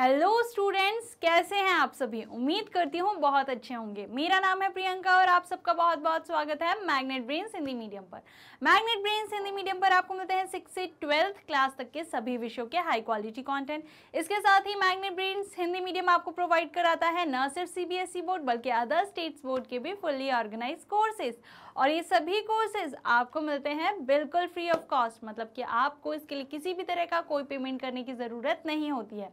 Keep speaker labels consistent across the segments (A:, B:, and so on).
A: hello students कैसे हैं आप सभी उम्मीद करती हूँ बहुत अच्छे होंगे मेरा नाम है प्रियंका और आप सबका बहुत बहुत स्वागत है मैग्नेट ब्रेन्स हिंदी मीडियम पर मैग्नेट ब्रेन्स हिंदी मीडियम पर आपको मिलते हैं सिक्स से ट्वेल्थ क्लास तक के सभी विषयों के हाई क्वालिटी कंटेंट इसके साथ ही मैग्नेट ब्रेन्स हिंदी मीडियम आपको प्रोवाइड कराता है न सिर्फ सी बोर्ड e बल्कि अदर स्टेट्स बोर्ड के भी फुल्ली ऑर्गेनाइज कोर्सेज और ये सभी कोर्सेज आपको मिलते हैं बिल्कुल फ्री ऑफ कॉस्ट मतलब कि आपको इसके लिए किसी भी तरह का कोई पेमेंट करने की ज़रूरत नहीं होती है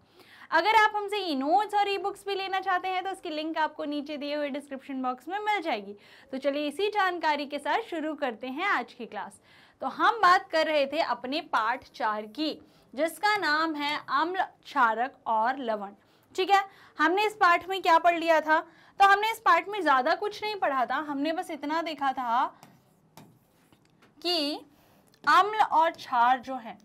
A: अगर आप हमसे ई नोट्स और ई बुक्स भी लेना चाहते हैं तो उसकी लिंक आपको नीचे दिए हुए डिस्क्रिप्शन बॉक्स में मिल जाएगी तो चलिए इसी जानकारी के साथ शुरू करते हैं आज की क्लास तो हम बात कर रहे थे अपने पाठ चार की जिसका नाम है अम्ल क्षारक और लवण ठीक है हमने इस पाठ में क्या पढ़ लिया था तो हमने इस पाठ में ज़्यादा कुछ नहीं पढ़ा था हमने बस इतना देखा था कि अम्ल और क्षार जो है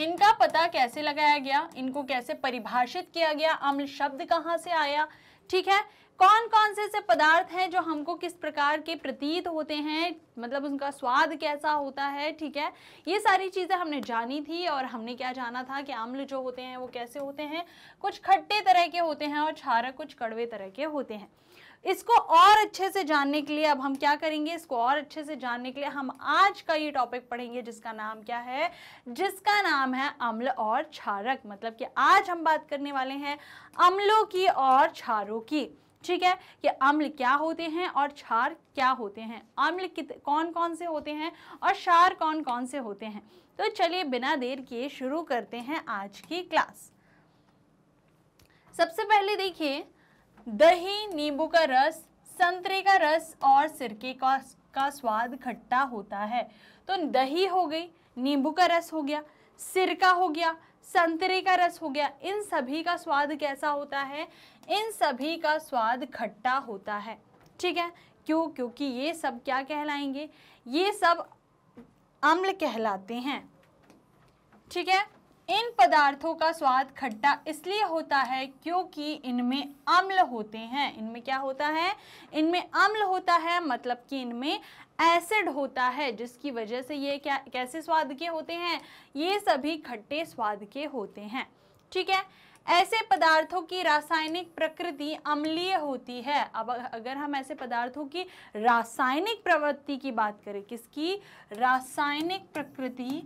A: इनका पता कैसे लगाया गया इनको कैसे परिभाषित किया गया अम्ल शब्द कहाँ से आया ठीक है कौन कौन से ऐसे पदार्थ हैं जो हमको किस प्रकार के प्रतीत होते हैं मतलब उनका स्वाद कैसा होता है ठीक है ये सारी चीज़ें हमने जानी थी और हमने क्या जाना था कि अम्ल जो होते हैं वो कैसे होते हैं कुछ खट्टे तरह के होते हैं और छारक कुछ कड़वे तरह के होते हैं इसको और अच्छे से जानने के लिए अब हम क्या करेंगे इसको और अच्छे से जानने के लिए हम आज का ये टॉपिक पढ़ेंगे जिसका नाम क्या है जिसका नाम है अम्ल और क्षारक मतलब कि आज हम बात करने वाले हैं अम्लों की और क्षारों की ठीक है कि अम्ल क्या होते हैं और क्षार क्या होते हैं अम्ल कित कौन कौन से होते हैं और क्षार कौन कौन से होते हैं तो चलिए बिना देर किए शुरू करते हैं आज की क्लास सबसे पहले देखिए दही नींबू का रस संतरे का रस और सिरके का का स्वाद खट्टा होता है तो दही हो गई नींबू का रस हो गया सिरका हो गया संतरे का रस हो गया इन सभी का स्वाद कैसा होता है इन सभी का स्वाद खट्टा होता है ठीक है क्यों क्योंकि ये सब क्या कहलाएंगे ये सब अम्ल कहलाते हैं ठीक है इन पदार्थों का स्वाद खट्टा इसलिए होता है क्योंकि इनमें अम्ल होते हैं इनमें क्या होता है इनमें अम्ल होता है मतलब कि इनमें एसिड होता है जिसकी वजह से ये क्या कैसे स्वाद के होते हैं ये सभी खट्टे स्वाद के होते हैं ठीक है ऐसे पदार्थों की रासायनिक प्रकृति अम्लीय होती है अब अगर हम ऐसे पदार्थों की रासायनिक प्रवृत्ति की बात करें किसकी रासायनिक प्रकृति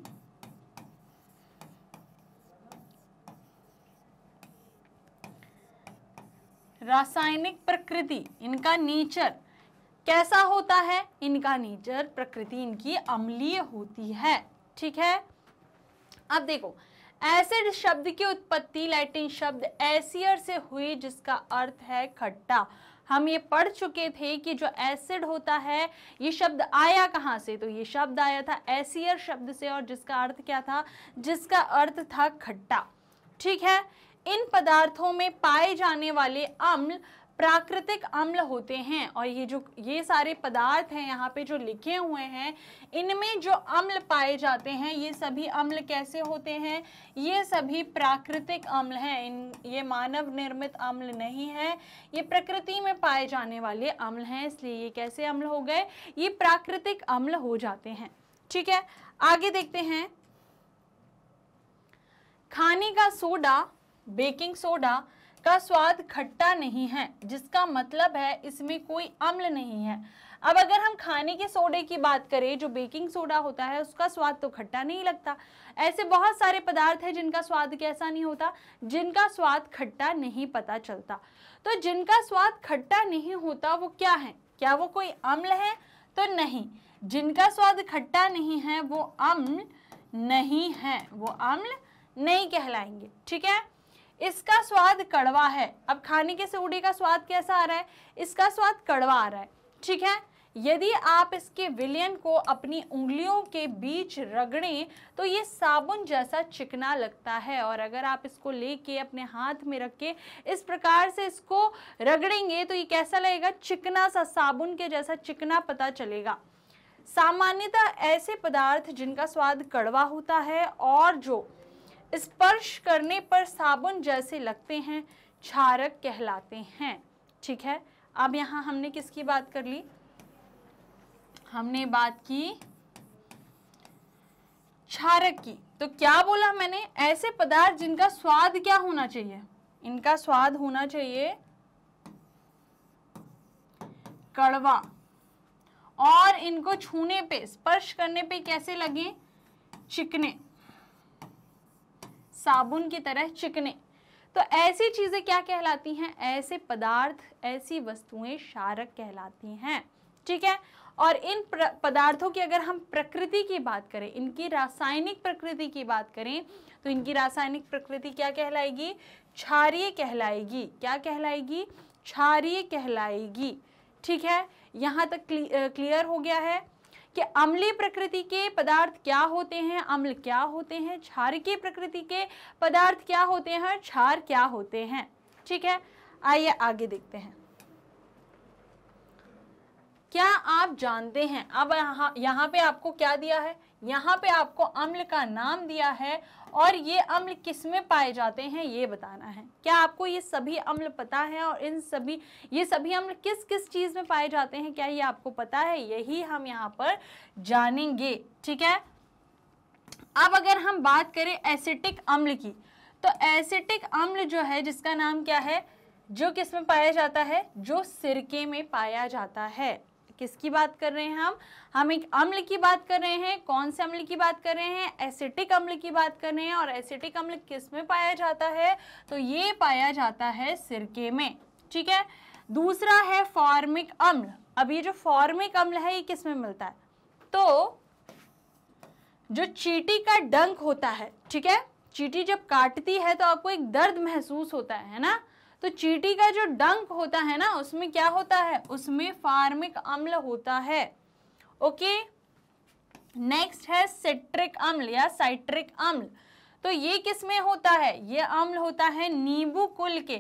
A: रासायनिक प्रकृति इनका नेचर कैसा होता है इनका नेचर प्रकृति इनकी अम्लीय होती है ठीक है अब देखो एसिड शब्द की उत्पत्ति लैटिन शब्द एसियर से हुई जिसका अर्थ है खट्टा हम ये पढ़ चुके थे कि जो एसिड होता है ये शब्द आया कहाँ से तो ये शब्द आया था एसियर शब्द से और जिसका अर्थ क्या था जिसका अर्थ था खट्टा ठीक है इन पदार्थों में पाए जाने वाले अम्ल प्राकृतिक अम्ल होते हैं और ये जो ये सारे पदार्थ हैं यहाँ पे जो लिखे हुए हैं इनमें जो अम्ल पाए जाते हैं ये सभी अम्ल कैसे होते हैं ये सभी प्राकृतिक अम्ल हैं इन ये मानव निर्मित अम्ल नहीं है ये प्रकृति में पाए जाने वाले अम्ल हैं इसलिए ये कैसे अम्ल हो गए ये प्राकृतिक अम्ल हो जाते हैं ठीक है आगे देखते हैं खाने का सोडा बेकिंग सोडा का स्वाद खट्टा नहीं है जिसका मतलब है इसमें कोई अम्ल नहीं है अब अगर हम खाने के सोडे की बात करें जो बेकिंग सोडा होता है उसका स्वाद तो खट्टा नहीं लगता ऐसे बहुत सारे पदार्थ हैं जिनका स्वाद कैसा नहीं होता जिनका स्वाद खट्टा नहीं पता चलता तो जिनका स्वाद खट्टा नहीं होता वो क्या है क्या वो कोई अम्ल है तो नहीं जिनका स्वाद खट्टा नहीं है वो अम्ल नहीं है वो अम्ल नहीं कहलाएंगे ठीक है इसका स्वाद कड़वा है अब खाने के सूढ़ी का स्वाद कैसा आ रहा है इसका स्वाद कड़वा आ रहा है ठीक है यदि आप इसके विलियन को अपनी उंगलियों के बीच रगड़ें तो ये साबुन जैसा चिकना लगता है और अगर आप इसको लेके अपने हाथ में रख के इस प्रकार से इसको रगड़ेंगे तो ये कैसा लगेगा चिकना सा साबुन के जैसा चिकना पता चलेगा सामान्यतः ऐसे पदार्थ जिनका स्वाद कड़वा होता है और जो स्पर्श करने पर साबुन जैसे लगते हैं क्षारक कहलाते हैं ठीक है अब यहाँ हमने किसकी बात कर ली हमने बात की क्षारक की तो क्या बोला मैंने ऐसे पदार्थ जिनका स्वाद क्या होना चाहिए इनका स्वाद होना चाहिए कड़वा और इनको छूने पे स्पर्श करने पे कैसे लगे चिकने साबुन की तरह चिकने तो ऐसी चीज़ें क्या कहलाती हैं ऐसे पदार्थ ऐसी वस्तुएं शारक कहलाती हैं ठीक है और इन पदार्थों की अगर हम प्रकृति की बात करें इनकी रासायनिक प्रकृति की बात करें तो इनकी रासायनिक प्रकृति क्या कहलाएगी क्षारिय कहलाएगी क्या कहलाएगी क्षारिय कहलाएगी ठीक है यहाँ तक क्लियर हो गया है कि अम्लीय प्रकृति के पदार्थ क्या होते हैं अम्ल क्या होते हैं क्षार की प्रकृति के पदार्थ क्या होते हैं क्षार क्या होते हैं ठीक है आइए आगे देखते हैं क्या आप जानते हैं अब यहाँ यहाँ पे आपको क्या दिया है यहाँ पे आपको अम्ल का नाम दिया है और ये अम्ल किस में पाए जाते हैं ये बताना है क्या आपको ये सभी अम्ल पता है और इन सभी ये सभी अम्ल किस किस चीज़ में पाए जाते हैं क्या ये आपको पता है यही हम यहाँ पर जानेंगे ठीक है अब अगर हम बात करें एसिटिक अम्ल की तो एसिटिक अम्ल जो है जिसका नाम क्या है जो किस में पाया जाता है जो सिरके में पाया जाता है किसकी बात कर रहे हैं हम हम एक अम्ल की बात कर रहे हैं कौन से अम्ल की बात कर रहे हैं एसिटिक अम्ल की बात कर रहे हैं और एसिटिक अम्ल किस में पाया जाता है तो ये पाया जाता है सिरके में ठीक है दूसरा है फॉर्मिक अम्ल अब ये जो फॉर्मिक अम्ल है ये किस में मिलता है तो जो चीटी का डंक होता है ठीक है चीटी जब काटती है तो आपको एक दर्द महसूस होता है ना तो चीटी का जो डंक होता है ना उसमें क्या होता है उसमें फार्मिक अम्ल होता है ओके नेक्स्ट है सिट्रिक अम्ल या साइट्रिक अम्ल तो ये किस में होता है ये अम्ल होता है नींबू कुल के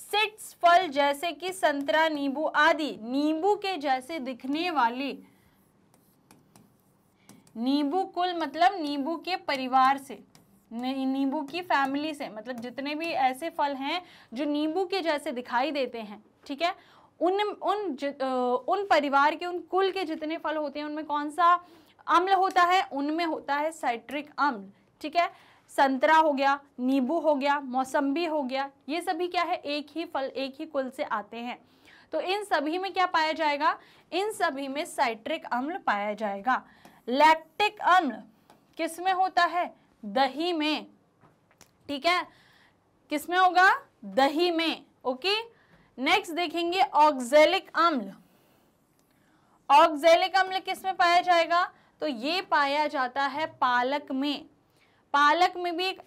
A: सिट्स फल जैसे कि संतरा नींबू आदि नींबू के जैसे दिखने वाले नींबू कुल मतलब नींबू के परिवार से नींबू की फैमिली से मतलब जितने भी ऐसे फल हैं जो नींबू के जैसे दिखाई देते हैं ठीक है उन उन ज, उन परिवार के उन कुल के जितने फल होते हैं उनमें कौन सा अम्ल होता है उनमें होता है साइट्रिक अम्ल ठीक है संतरा हो गया नींबू हो गया मौसम्बी हो गया ये सभी क्या है एक ही फल एक ही कुल से आते हैं तो इन सभी में क्या पाया जाएगा इन सभी में साइट्रिक अम्ल पाया जाएगा लैक्टिक अम्ल किस में होता है दही में ठीक है किसमें होगा दही में ओके नेक्स्ट देखेंगे ऑक्जेलिक अम्ल ऑक्जेलिक अम्ल किस में पाया जाएगा तो ये पाया जाता है पालक में पालक में भी एक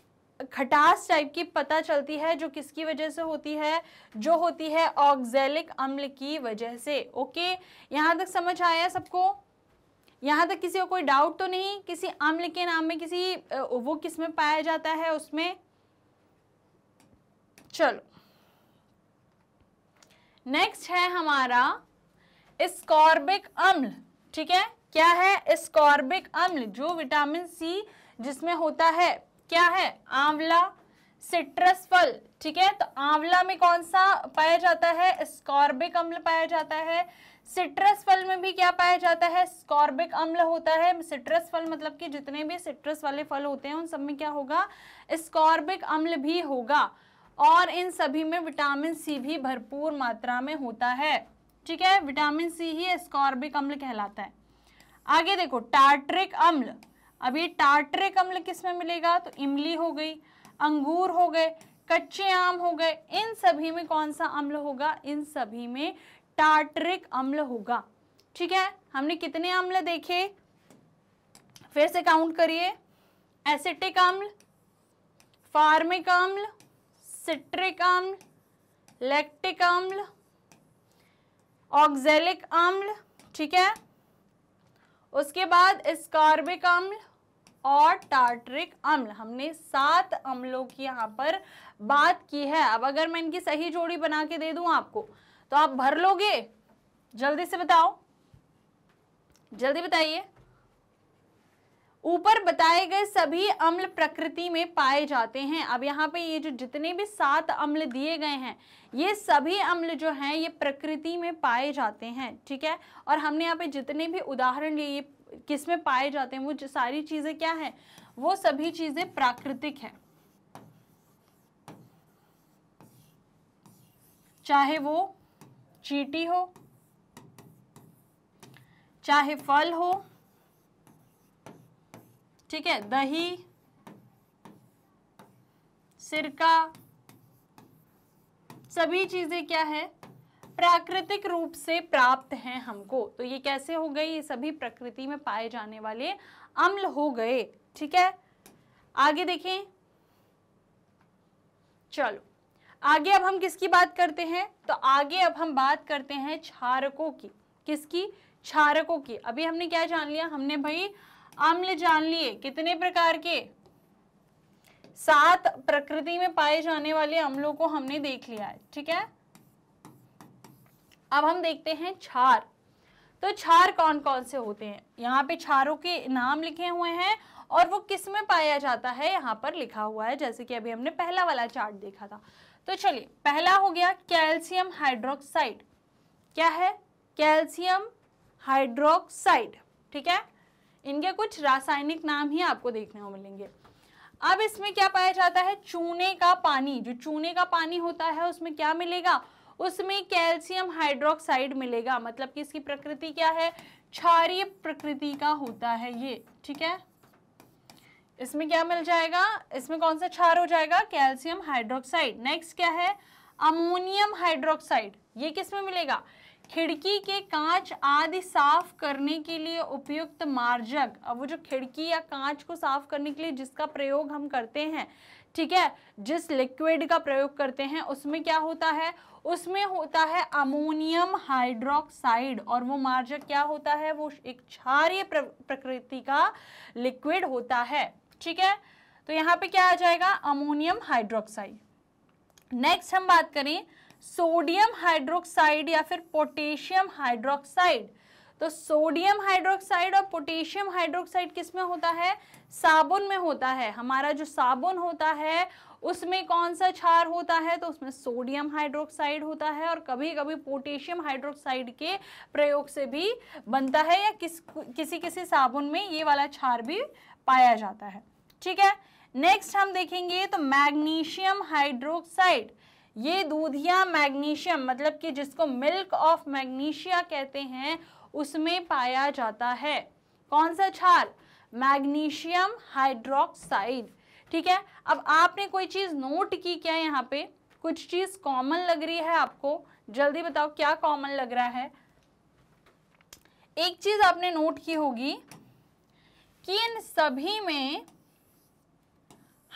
A: खटास टाइप की पता चलती है जो किसकी वजह से होती है जो होती है ऑक्जेलिक अम्ल की वजह से ओके यहां तक समझ आया सबको यहाँ तक किसी को कोई डाउट तो नहीं किसी अम्ल के नाम में किसी वो किस में पाया जाता है उसमें चलो नेक्स्ट है हमारा स्कॉर्बिक अम्ल ठीक है क्या है स्कॉर्बिक अम्ल जो विटामिन सी जिसमें होता है क्या है आंवला सिट्रस फल ठीक है तो आंवला में कौन सा पाया जाता है स्कॉर्बिक अम्ल पाया जाता है सिट्रस फल में भी क्या पाया जाता है स्कॉर्बिक अम्ल होता है सिट्रस फल मतलब कि जितने भी सिट्रस वाले फल होते हैं उन सब में क्या होगा स्कॉर्बिक अम्ल भी होगा और इन सभी में विटामिन सी भी भरपूर मात्रा में होता है ठीक है विटामिन सी ही स्कॉर्बिक अम्ल कहलाता है आगे देखो टार्ट्रिक अम्ल अब ये टार्ट्रिक अम्ल किस में मिलेगा तो इमली हो गई अंगूर हो गए कच्चे आम हो गए इन सभी में कौन सा अम्ल होगा इन सभी में टार्टरिक अम्ल होगा ठीक है हमने कितने अम्ल देखे फिर से काउंट करिए एसिटिक अम्ल फार्मिक अम्ल सिट्रिक अम्ल लैक्टिक अम्ल ऑक्जेलिक अम्ल ठीक है उसके बाद स्कॉर्बिक अम्ल और टार्ट्रिक अम्ल हमने सात अम्लों की यहाँ पर बात की है अब अगर मैं इनकी सही जोड़ी बना के दे दू आपको तो आप भर लोगे जल्दी से बताओ जल्दी बताइए ऊपर बताए गए सभी अम्ल प्रकृति में पाए जाते हैं अब यहाँ पे ये जो जितने भी सात अम्ल दिए गए हैं ये सभी अम्ल जो हैं ये प्रकृति में पाए जाते हैं ठीक है और हमने यहाँ पे जितने भी उदाहरण लिए ये किस में पाए जाते हैं वो सारी चीज़ें क्या है वो सभी चीज़ें प्राकृतिक हैं चाहे वो चीटी हो चाहे फल हो ठीक है दही सिरका सभी चीज़ें क्या है प्राकृतिक रूप से प्राप्त हैं हमको तो ये कैसे हो गए ये सभी प्रकृति में पाए जाने वाले अम्ल हो गए ठीक है आगे देखें चलो आगे अब हम किसकी बात करते हैं तो आगे अब हम बात करते हैं क्षारकों की किसकी क्षारकों की अभी हमने क्या जान लिया हमने भाई अम्ल जान लिए कितने प्रकार के सात प्रकृति में पाए जाने वाले अम्लों को हमने देख लिया है ठीक है अब हम देखते हैं छार तो छार कौन कौन से होते हैं यहाँ पे छारों के नाम लिखे हुए हैं और वो किस में पाया जाता है यहाँ पर लिखा हुआ है जैसे कि अभी हमने पहला वाला चार्ट देखा था तो चलिए पहला हो गया कैल्शियम हाइड्रोक्साइड क्या है कैल्शियम हाइड्रोक्साइड ठीक है इनके कुछ रासायनिक नाम ही आपको देखने को मिलेंगे अब इसमें क्या पाया जाता है चूने का पानी जो चूने का पानी होता है उसमें क्या मिलेगा उसमें कैल्शियम हाइड्रोक्साइड मिलेगा मतलब कि इसकी प्रकृति क्या है क्षारीय प्रकृति का होता है ये ठीक है इसमें क्या मिल जाएगा इसमें कौन सा क्षार हो जाएगा कैल्शियम हाइड्रोक्साइड नेक्स्ट क्या है अमोनियम हाइड्रोक्साइड ये किस में मिलेगा खिड़की के कांच आदि साफ करने के लिए उपयुक्त मार्जक अब वो जो खिड़की या कांच को साफ करने के लिए जिसका प्रयोग हम करते हैं ठीक है जिस लिक्विड का प्रयोग करते हैं उसमें क्या होता है उसमें होता है अमोनियम हाइड्रोक्साइड और वो मार्जक क्या होता है वो एक क्षारिय प्रकृति का लिक्विड होता है ठीक है तो यहाँ पे क्या आ जाएगा अमोनियम हाइड्रोक्साइड नेक्स्ट हम बात करें सोडियम हाइड्रोक्साइड या फिर पोटेशियम हाइड्रोक्साइड तो सोडियम हाइड्रोक्साइड और पोटेशियम हाइड्रोक्साइड किस में होता है साबुन में होता है हमारा जो साबुन होता है उसमें कौन सा क्षार होता है तो उसमें सोडियम हाइड्रोक्साइड होता है और कभी कभी पोटेशियम हाइड्रोक्साइड के प्रयोग से भी बनता है या किस किसी किसी साबुन में ये वाला क्षार भी पाया जाता है ठीक है नेक्स्ट हम देखेंगे तो मैग्नीशियम हाइड्रोक्साइड ये दूधिया मैग्नीशियम मतलब कि जिसको मिल्क ऑफ मैग्नीशिया कहते हैं उसमें पाया जाता है कौन सा क्षार मैग्नीशियम हाइड्रोक्साइड ठीक है अब आपने कोई चीज़ नोट की क्या यहाँ पे कुछ चीज़ कॉमन लग रही है आपको जल्दी बताओ क्या कॉमन लग रहा है एक चीज़ आपने नोट की होगी कि इन सभी में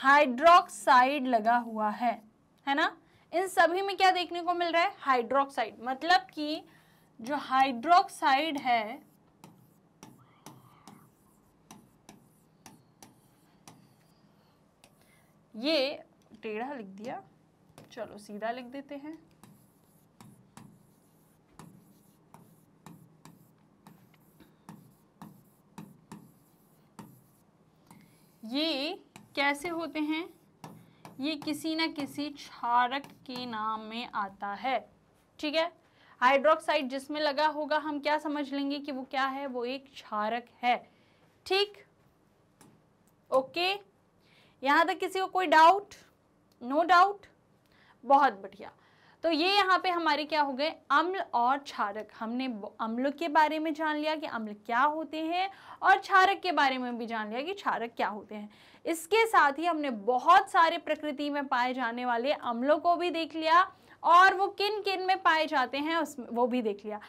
A: हाइड्रोक्साइड लगा हुआ है है ना इन सभी में क्या देखने को मिल रहा है हाइड्रोक्साइड मतलब कि जो हाइड्रोक्साइड है ये टेढ़ा लिख दिया चलो सीधा लिख देते हैं ये कैसे होते हैं ये किसी ना किसी क्षारक के नाम में आता है ठीक है हाइड्रोक्साइड जिसमें लगा होगा हम क्या समझ लेंगे कि वो क्या है वो एक क्षारक है ठीक ओके यहाँ तक किसी को कोई डाउट नो डाउट बहुत बढ़िया तो ये यहाँ पे हमारे क्या हो गए अम्ल और क्षारक हमने अम्ल के बारे में जान लिया कि अम्ल क्या होते हैं और क्षारक के बारे में भी जान लिया कि क्षारक क्या होते हैं इसके साथ ही हमने बहुत सारे प्रकृति में पाए जाने वाले अम्लों को भी देख लिया और वो किन किन में पाए जाते हैं उसमें वो भी देख लिया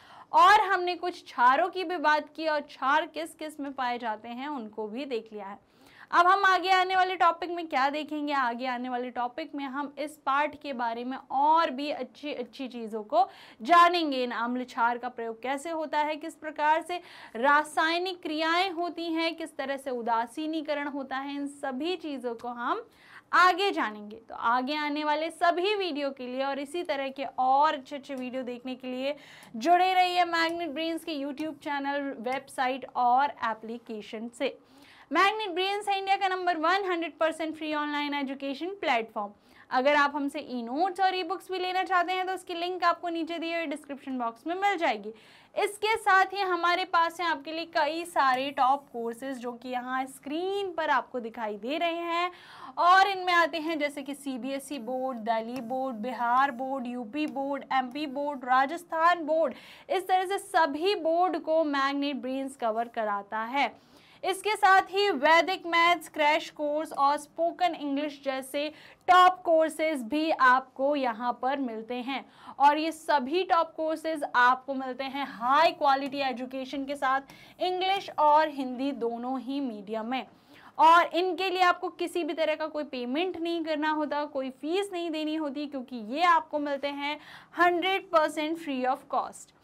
A: और हमने कुछ क्षारों की भी बात की और क्षार किस किस में पाए जाते हैं उनको भी देख लिया है अब हम आगे आने वाले टॉपिक में क्या देखेंगे आगे आने वाले टॉपिक में हम इस पार्ट के बारे में और भी अच्छी अच्छी चीज़ों को जानेंगे इन अम्ल छार का प्रयोग कैसे होता है किस प्रकार से रासायनिक क्रियाएं होती हैं किस तरह से उदासीनीकरण होता है इन सभी चीज़ों को हम आगे जानेंगे तो आगे आने वाले सभी वीडियो के लिए और इसी तरह के और अच्छे अच्छे वीडियो देखने के लिए जुड़े रहिए मैग्नेट ब्रेन्स के यूट्यूब चैनल वेबसाइट और एप्लीकेशन से मैग्नेट ब्रियंस है इंडिया का number one hundred percent free online education platform अगर आप हमसे ई नोट्स और ई बुक्स भी लेना चाहते हैं तो उसकी लिंक आपको नीचे दिए हुए डिस्क्रिप्शन बॉक्स में मिल जाएगी इसके साथ ही हमारे पास हैं आपके लिए कई सारे टॉप कोर्सेज जो कि यहाँ स्क्रीन पर आपको दिखाई दे रहे हैं और इनमें आते हैं जैसे कि CBSE e board Delhi board Bihar board UP board MP board Rajasthan board इस तरह से सभी बोर्ड को मैग्नेट ब्रेन्स कवर कराता है इसके साथ ही वैदिक मैथ्स क्रैश कोर्स और स्पोकन इंग्लिश जैसे टॉप कोर्सेज भी आपको यहाँ पर मिलते हैं और ये सभी टॉप कोर्सेज आपको मिलते हैं हाई क्वालिटी एजुकेशन के साथ इंग्लिश और हिंदी दोनों ही मीडियम में और इनके लिए आपको किसी भी तरह का कोई पेमेंट नहीं करना होता कोई फीस नहीं देनी होती क्योंकि ये आपको मिलते हैं hundred percent free of cost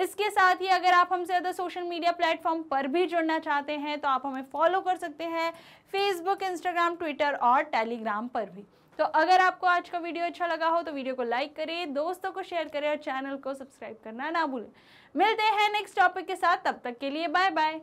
A: इसके साथ ही अगर आप हमसे अदर सोशल मीडिया प्लेटफॉर्म पर भी जुड़ना चाहते हैं तो आप हमें फॉलो कर सकते हैं फेसबुक इंस्टाग्राम ट्विटर और टेलीग्राम पर भी तो अगर आपको आज का वीडियो अच्छा लगा हो तो वीडियो को लाइक करें दोस्तों को शेयर करें और चैनल को सब्सक्राइब करना ना भूलें मिलते हैं नेक्स्ट टॉपिक के साथ तब तक के लिए बाय बाय